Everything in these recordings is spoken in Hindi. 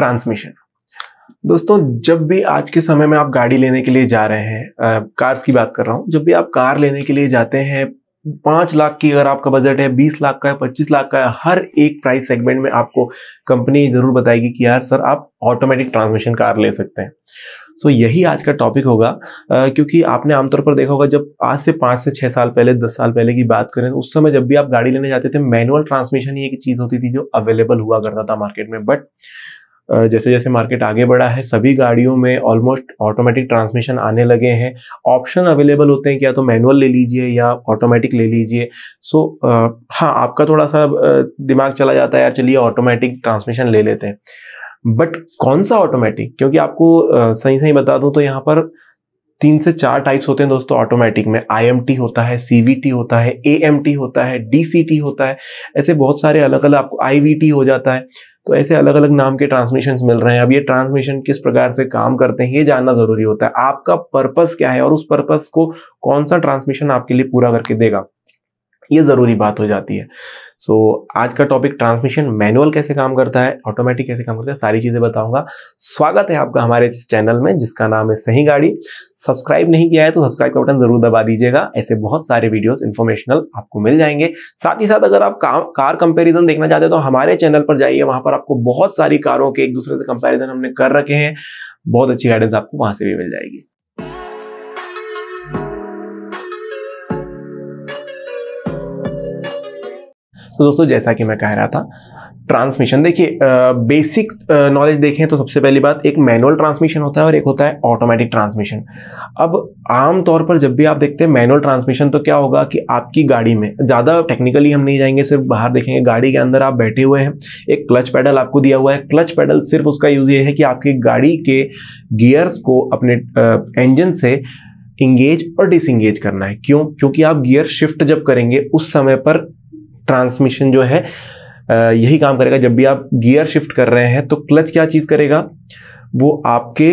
ट्रांसमिशन दोस्तों जब भी आज के समय में आप गाड़ी लेने के लिए जा रहे हैं कार्स की बात कर रहा हूँ जब भी आप कार लेने के लिए जाते हैं पाँच लाख की अगर आपका बजट है बीस लाख का है पच्चीस लाख का है हर एक प्राइस सेगमेंट में आपको कंपनी ज़रूर बताएगी कि यार सर आप ऑटोमेटिक ट्रांसमिशन कार ले सकते हैं सो so, यही आज का टॉपिक होगा आ, क्योंकि आपने आमतौर पर देखा होगा जब आज से पाँच से छः साल पहले दस साल पहले की बात करें तो उस समय जब भी आप गाड़ी लेने जाते थे मैनुअल ट्रांसमिशन ही एक चीज़ होती थी जो अवेलेबल हुआ करता था मार्केट में बट जैसे जैसे मार्केट आगे बढ़ा है सभी गाड़ियों में ऑलमोस्ट ऑटोमेटिक ट्रांसमिशन आने लगे हैं ऑप्शन अवेलेबल होते हैं क्या तो मैनुअल ले लीजिए या ऑटोमेटिक ले लीजिए सो हाँ आपका थोड़ा सा दिमाग चला जाता है यार चलिए ऑटोमेटिक ट्रांसमिशन ले लेते हैं बट कौन सा ऑटोमेटिक क्योंकि आपको सही सही बता दूं तो यहाँ पर तीन से चार टाइप्स होते हैं दोस्तों ऑटोमेटिक में आई होता है सी होता है ए होता है डी होता है ऐसे बहुत सारे अलग अलग आपको आई हो जाता है तो ऐसे अलग अलग नाम के ट्रांसमिशन मिल रहे हैं अब ये ट्रांसमिशन किस प्रकार से काम करते हैं ये जानना जरूरी होता है आपका पर्पस क्या है और उस पर्पस को कौन सा ट्रांसमिशन आपके लिए पूरा करके देगा ये जरूरी बात हो जाती है सो so, आज का टॉपिक ट्रांसमिशन मैनुअल कैसे काम करता है ऑटोमेटिक कैसे काम करता है सारी चीज़ें बताऊंगा स्वागत है आपका हमारे इस चैनल में जिसका नाम है सही गाड़ी सब्सक्राइब नहीं किया है तो सब्सक्राइब का बटन ज़रूर दबा दीजिएगा ऐसे बहुत सारे वीडियोस इन्फॉर्मेशनल आपको मिल जाएंगे साथ ही साथ अगर आप का, कार कंपेरिजन देखना चाहते हैं तो हमारे चैनल पर जाइए वहां पर आपको बहुत सारी कारों के एक दूसरे से कंपेरिजन हमने कर रखे हैं बहुत अच्छी गाइडेंस आपको वहाँ से भी मिल जाएगी तो दोस्तों जैसा कि मैं कह रहा था ट्रांसमिशन देखिए बेसिक नॉलेज देखें तो सबसे पहली बात एक मैनुअल ट्रांसमिशन होता है और एक होता है ऑटोमेटिक ट्रांसमिशन अब आम तौर पर जब भी आप देखते हैं मैनुअल ट्रांसमिशन तो क्या होगा कि आपकी गाड़ी में ज़्यादा टेक्निकली हम नहीं जाएंगे सिर्फ बाहर देखेंगे गाड़ी के अंदर आप बैठे हुए हैं एक क्लच पैडल आपको दिया हुआ है क्लच पैडल सिर्फ उसका यूज़ ये है कि आपकी गाड़ी के गियर्स को अपने इंजन से इंगेज और डिसंगेज करना है क्यों क्योंकि आप गियर शिफ्ट जब करेंगे उस समय पर ट्रांसमिशन जो है यही काम करेगा जब भी आप गियर शिफ्ट कर रहे हैं तो क्लच क्या चीज़ करेगा वो आपके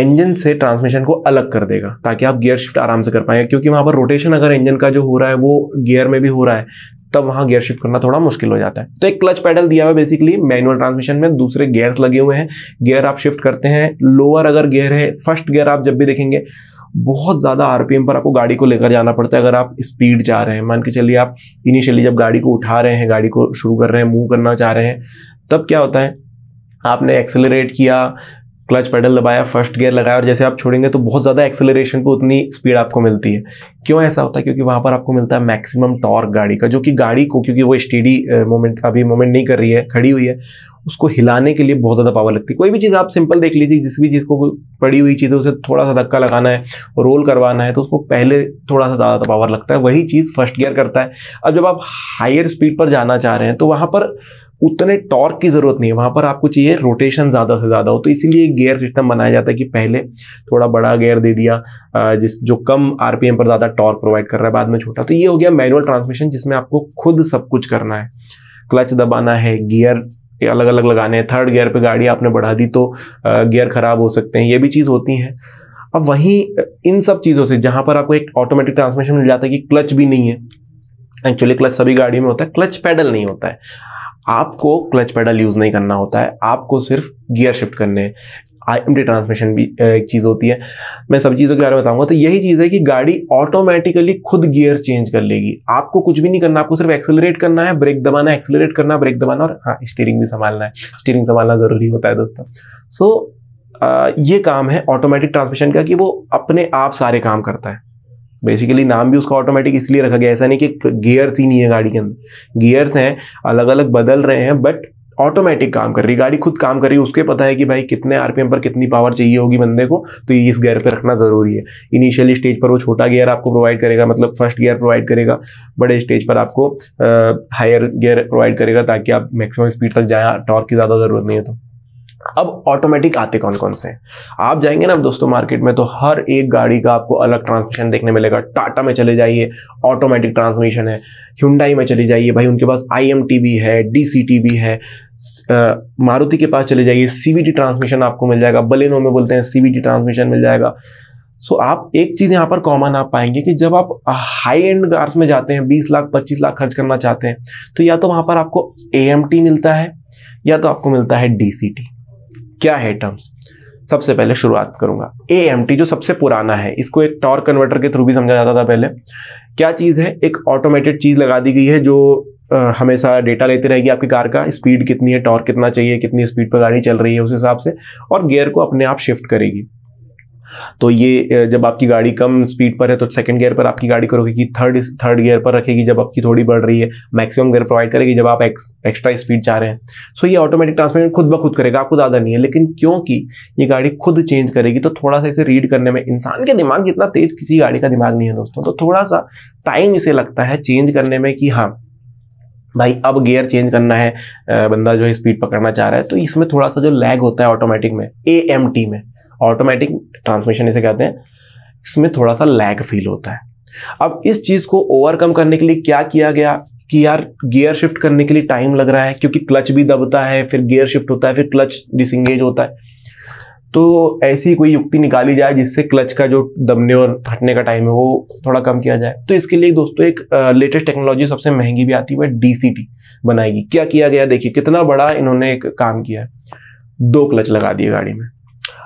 इंजन से ट्रांसमिशन को अलग कर देगा ताकि आप गियर शिफ्ट आराम से कर पाएंगे क्योंकि वहाँ पर रोटेशन अगर इंजन का जो हो रहा है वो गियर में भी हो रहा है तब वहाँ गियर शिफ्ट करना थोड़ा मुश्किल हो जाता है तो एक क्लच पैडल दिया हुआ है बेसिकली मैनुअल ट्रांसमिशन में दूसरे गियर्स लगे हुए हैं गियर आप शिफ्ट करते हैं लोअर अगर गियर है फर्स्ट गियर आप जब भी देखेंगे बहुत ज़्यादा आरपीएम पर आपको गाड़ी को लेकर जाना पड़ता है अगर आप स्पीड जा रहे हैं मान के चलिए आप इनिशियली जब गाड़ी को उठा रहे हैं गाड़ी को शुरू कर रहे हैं मूव करना चाह रहे हैं तब क्या होता है आपने एक्सेलरेट किया क्लच पेडल दबाया फर्स्ट गियर लगाया और जैसे आप छोड़ेंगे तो बहुत ज़्यादा एक्सेलरेशन पे उतनी स्पीड आपको मिलती है क्यों ऐसा होता है क्योंकि वहाँ पर आपको मिलता है मैक्सिमम टॉर्क गाड़ी का जो कि गाड़ी को क्योंकि वो स्टेडी मोमेंट अभी मोमेंट नहीं कर रही है खड़ी हुई है उसको हिलाने के लिए बहुत ज़्यादा पावर लगती है कोई भी चीज़ आप सिंपल देख लीजिए जिस भी चीज़ को पड़ी हुई चीज़ है उसे थोड़ा सा धक्का लगाना है रोल करवाना है तो उसको पहले थोड़ा सा ज़्यादा पावर लगता है वही चीज़ फर्स्ट गियर करता है अब जब आप हायर स्पीड पर जाना चाह रहे हैं तो वहाँ पर उतने टॉर्क की ज़रूरत नहीं है वहाँ पर आपको चाहिए रोटेशन ज़्यादा से ज़्यादा हो तो इसीलिए गेयर सिस्टम बनाया जाता है कि पहले थोड़ा बड़ा गेयर दे दिया जिस जो कम आरपीएम पर ज़्यादा टॉर्क प्रोवाइड कर रहा है बाद में छोटा तो ये हो गया मैनुअल ट्रांसमिशन जिसमें आपको खुद सब कुछ करना है क्लच दबाना है गियर अलग अलग लगाने हैं थर्ड गियर पे गाड़ी आपने बढ़ा दी तो गियर ख़राब हो सकते हैं ये भी चीज़ होती है अब वहीं इन सब चीज़ों से जहाँ पर आपको एक ऑटोमेटिक ट्रांसमिशन मिल जाता है कि क्लच भी नहीं है एक्चुअली क्लच सभी गाड़ी में होता है क्लच पैडल नहीं होता है आपको क्लच पेडल यूज़ नहीं करना होता है आपको सिर्फ गियर शिफ्ट करने हैं आई ट्रांसमिशन भी एक चीज़ होती है मैं सब चीज़ों के बारे में बताऊंगा तो यही चीज़ है कि गाड़ी ऑटोमेटिकली खुद गियर चेंज कर लेगी आपको कुछ भी नहीं करना आपको सिर्फ एक्सेलरेट करना है ब्रेक दबाना एक्सेलरेट करना ब्रेक दबाना और हाँ स्टीयरिंग भी संभालना है स्टीयरिंग संभालना ज़रूरी होता है दोस्तों सो so, ये काम है ऑटोमेटिक ट्रांसमिशन का कि वो अपने आप सारे काम करता है बेसिकली नाम भी उसका ऑटोमेटिक इसलिए रखा गया ऐसा नहीं कि गियर्स ही नहीं है गाड़ी के अंदर गियर्स हैं अलग अलग बदल रहे हैं बट ऑटोमेटिक काम कर रही गाड़ी खुद काम कर रही है उसके पता है कि भाई कितने आरपीएम पर कितनी पावर चाहिए होगी बंदे को तो ये इस गियर पे रखना ज़रूरी है इनिशियली स्टेज पर वो छोटा गियर आपको प्रोवाइड करेगा मतलब फर्स्ट गियर प्रोवाइड करेगा बड़े स्टेज पर आपको हायर गियर प्रोवाइड करेगा ताकि आप मैक्सिमम स्पीड तक जाए टॉर्क की ज़्यादा ज़रूरत नहीं है तो अब ऑटोमेटिक आते कौन कौन से आप जाएंगे ना दोस्तों मार्केट में तो हर एक गाड़ी का आपको अलग ट्रांसमिशन देखने मिलेगा टाटा में चले जाइए ऑटोमेटिक ट्रांसमिशन है हिंडाई में चले जाइए भाई उनके पास आई है डी है मारुति के पास चले जाइए सीवीटी ट्रांसमिशन आपको मिल जाएगा बलेनो में बोलते हैं सीवीटी ट्रांसमिशन मिल जाएगा सो so, आप एक चीज़ यहाँ पर कॉमन आप पाएंगे कि जब आप हाई एंड कार्स में जाते हैं 20 लाख 25 लाख खर्च करना चाहते हैं तो या तो वहां पर आपको ए मिलता है या तो आपको मिलता है डी क्या है टर्म्स सबसे पहले शुरुआत करूंगा ए जो सबसे पुराना है इसको एक टॉर कन्वर्टर के थ्रू भी समझा जाता था पहले क्या चीज़ है एक ऑटोमेटेड चीज़ लगा दी गई है जो हमेशा डेटा लेते रहेगी आपकी कार का स्पीड कितनी है टॉर्क कितना चाहिए कितनी स्पीड पर गाड़ी चल रही है उस हिसाब से और गियर को अपने आप शिफ्ट करेगी तो ये जब आपकी गाड़ी कम स्पीड पर है तो सेकंड गियर पर आपकी गाड़ी को रोकेगी थर्ड थर्ड गियर पर रखेगी जब आपकी थोड़ी बढ़ रही है मैक्सिमम गियर प्रोवाइड करेगी जब आप एक्स, एक्स्ट्रा स्पीड चाह रहे हैं सो ये ऑटोमेटिक ट्रांसमिशन खुद ब खुद करेगा आपको ज़्यादा नहीं है लेकिन क्योंकि ये गाड़ी खुद चेंज करेगी तो थोड़ा सा इसे रीड करने में इंसान के दिमाग इतना तेज किसी गाड़ी का दिमाग नहीं है दोस्तों तो थोड़ा सा टाइम इसे लगता है चेंज करने में कि हाँ भाई अब गियर चेंज करना है बंदा जो है स्पीड पकड़ना चाह रहा है तो इसमें थोड़ा सा जो लैग होता है ऑटोमेटिक में ए में ऑटोमेटिक ट्रांसमिशन इसे कहते हैं इसमें थोड़ा सा लैग फील होता है अब इस चीज़ को ओवरकम करने के लिए क्या किया गया कि यार गियर शिफ्ट करने के लिए टाइम लग रहा है क्योंकि क्लच भी दबता है फिर गियर शिफ्ट होता है फिर क्लच डिसंगेज होता है तो ऐसी कोई युक्ति निकाली जाए जिससे क्लच का जो दबने और हटने का टाइम है वो थोड़ा कम किया जाए तो इसके लिए दोस्तों एक लेटेस्ट टेक्नोलॉजी सबसे महंगी भी आती है वह डी बनाएगी क्या किया गया देखिए कितना बड़ा इन्होंने एक काम किया दो क्लच लगा दिए गाड़ी में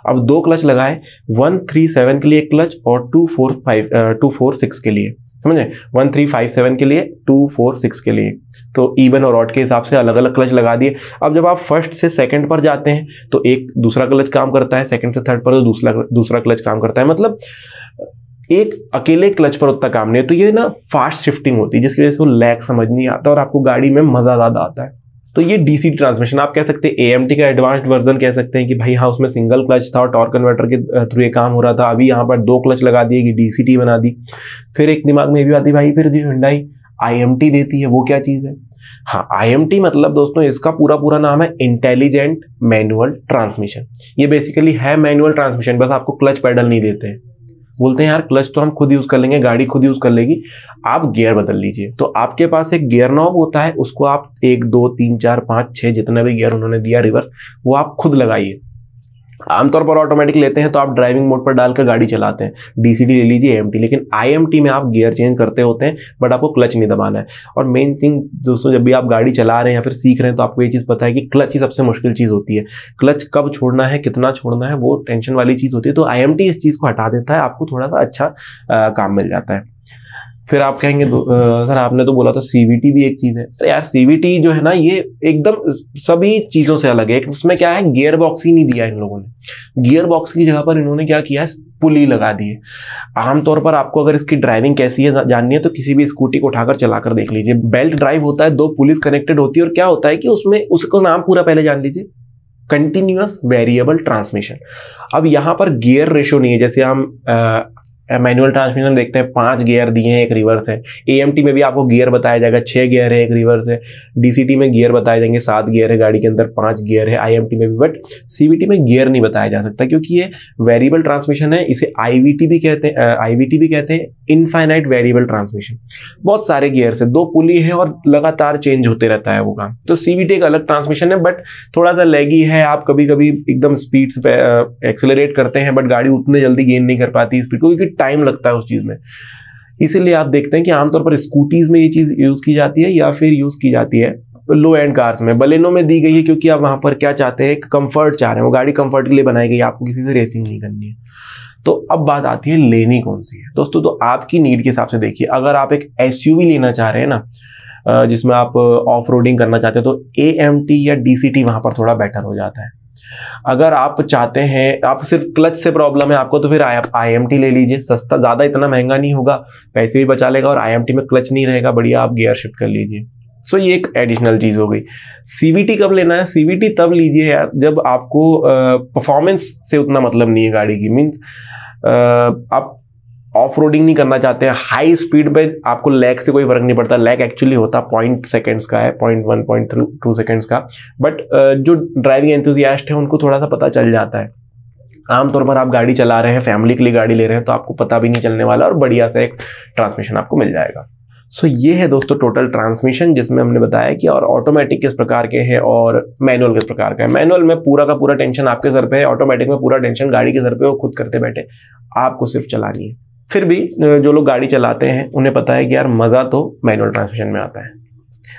अब दो क्लच लगाए वन थ्री सेवन के लिए एक क्लच और two four five two four six के लिए समझे वन थ्री फाइव सेवन के लिए टू फोर सिक्स के लिए तो इवन और ऑट के हिसाब से अलग अलग क्लच लगा दिए अब जब आप फर्स्ट से सेकंड पर जाते हैं तो एक दूसरा क्लच काम करता है सेकंड से थर्ड पर तो दूसरा दूसरा क्लच काम करता है मतलब एक अकेले क्लच पर उतना काम नहीं है तो ये ना फास्ट शिफ्टिंग होती है जिसकी वजह से वो लैग समझ नहीं आता और आपको गाड़ी में मज़ा ज़्यादा आता है तो ये डीसी ट्रांसमिशन आप कह सकते हैं एएमटी का एडवांस्ड वर्जन कह सकते हैं कि भाई हाँ उसमें सिंगल क्लच था और टॉर्क कन्वर्टर के थ्रू ये काम हो रहा था अभी यहाँ पर दो क्लच लगा दिए कि डीसीटी बना दी फिर एक दिमाग में ये भी आती भाई फिर जो हिंडाई आई देती है वो क्या चीज़ है हाँ आई मतलब दोस्तों इसका पूरा पूरा नाम है इंटेलिजेंट मैनुअल ट्रांसमिशन ये बेसिकली है मैनुअल ट्रांसमिशन बस आपको क्लच पैडल नहीं देते हैं बोलते हैं यार क्लच तो हम खुद यूज़ कर लेंगे गाड़ी खुद यूज़ कर लेगी आप गियर बदल लीजिए तो आपके पास एक गियर नॉब होता है उसको आप एक दो तीन चार पाँच छः जितना भी गियर उन्होंने दिया रिवर्स वो आप खुद लगाइए आमतौर पर ऑटोमेटिक लेते हैं तो आप ड्राइविंग मोड पर डालकर गाड़ी चलाते हैं डीसीडी ले लीजिए एम लेकिन आई में आप गियर चेंज करते होते हैं बट आपको क्लच नहीं दबाना है और मेन थिंग दोस्तों जब भी आप गाड़ी चला रहे हैं या फिर सीख रहे हैं तो आपको ये चीज़ पता है कि क्लच ही सबसे मुश्किल चीज़ होती है क्लच कब छोड़ना है कितना छोड़ना है वो टेंशन वाली चीज़ होती है तो आई इस चीज़ को हटा देता है आपको थोड़ा सा अच्छा आ, काम मिल जाता है फिर आप कहेंगे सर आपने तो बोला था सीवीटी भी एक चीज़ है अरे यार सीवीटी जो है ना ये एकदम सभी चीज़ों से अलग है उसमें क्या है गियर बॉक्स ही नहीं दिया इन लोगों ने गियर बॉक्स की जगह पर इन्होंने क्या किया है पुली लगा दी है आमतौर पर आपको अगर इसकी ड्राइविंग कैसी है जाननी है तो किसी भी स्कूटी को उठाकर चलाकर देख लीजिए बेल्ट ड्राइव होता है दो पुलिस कनेक्टेड होती है और क्या होता है कि उसमें उसको नाम पूरा पहले जान लीजिए कंटिन्यूस वेरिएबल ट्रांसमिशन अब यहाँ पर गियर रेशो नहीं है जैसे हम मैनुअल ट्रांसमिशन देखते हैं पांच गियर दिए हैं एक रिवर्स है ए में भी आपको गियर बताया जाएगा छः गियर है एक रिवर्स है डी में गियर बताए जाएंगे सात गियर है गाड़ी के अंदर पांच गियर है आई में भी बट सी में गियर नहीं बताया जा सकता क्योंकि ये वेरिएबल ट्रांसमिशन है इसे आई भी कहते हैं आई भी कहते हैं इनफाइनाइट वेरिएबल ट्रांसमिशन बहुत सारे गियर है दो पुली है और लगातार चेंज होते रहता है वो काम तो सी एक अलग ट्रांसमिशन है बट थोड़ा सा लेगी है आप कभी कभी एकदम स्पीड एक्सेलरेट करते हैं बट गाड़ी उतने जल्दी गेन नहीं कर पाती स्पीड क्योंकि टाइम लगता है उस चीज़ में इसीलिए आप देखते हैं कि आमतौर पर स्कूटीज़ में ये चीज़ यूज़ की जाती है या फिर यूज़ की जाती है लो एंड कार्स में बलेनो में दी गई है क्योंकि आप वहां पर क्या चाहते हैं कंफर्ट चाह रहे हैं वो गाड़ी कंफर्ट के लिए बनाई गई है आपको किसी से रेसिंग नहीं करनी है तो अब बात आती है लेनी कौन सी है दोस्तों तो आपकी नीड के हिसाब से देखिए अगर आप एक एस लेना चाह रहे हैं ना जिसमें आप ऑफ रोडिंग करना चाहते हैं तो ए या डी सी वहां पर थोड़ा बेटर हो जाता है अगर आप चाहते हैं आप सिर्फ क्लच से प्रॉब्लम है आपको तो फिर आई ले लीजिए सस्ता ज़्यादा इतना महंगा नहीं होगा पैसे भी बचा लेगा और आई में क्लच नहीं रहेगा बढ़िया आप गियर शिफ्ट कर लीजिए सो ये एक एडिशनल चीज़ हो गई सीवीटी कब लेना है सीवीटी तब लीजिए यार जब आपको परफॉर्मेंस से उतना मतलब नहीं है गाड़ी की मीन्स आप ऑफ रोडिंग नहीं करना चाहते हैं हाई स्पीड पे आपको लैग से कोई फर्क नहीं पड़ता लैग एक्चुअली होता पॉइंट सेकेंड्स का है point one point two seconds का बट जो ड्राइविंग एंथुजियास्ट है उनको थोड़ा सा पता चल जाता है आमतौर पर आप गाड़ी चला रहे हैं फैमिली के लिए गाड़ी ले रहे हैं तो आपको पता भी नहीं चलने वाला और बढ़िया सा एक ट्रांसमिशन आपको मिल जाएगा सो so, ये है दोस्तों टोटल ट्रांसमिशन जिसमें हमने बताया कि और ऑटोमेटिक किस प्रकार के हैं और मैनुअल किस प्रकार का है मैनुअल में पूरा का पूरा टेंशन आपके सर पे है ऑटोमेटिक में पूरा टेंशन गाड़ी के सर पे वो खुद करते बैठे आपको सिर्फ चलानी है फिर भी जो लोग गाड़ी चलाते हैं उन्हें पता है कि यार मज़ा तो मैनुअल ट्रांसमिशन में आता है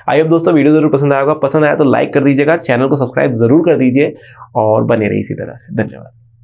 आई अब दोस्तों वीडियो ज़रूर पसंद आएगा पसंद आया तो लाइक कर दीजिएगा चैनल को सब्सक्राइब ज़रूर कर दीजिए और बने रही इसी तरह से धन्यवाद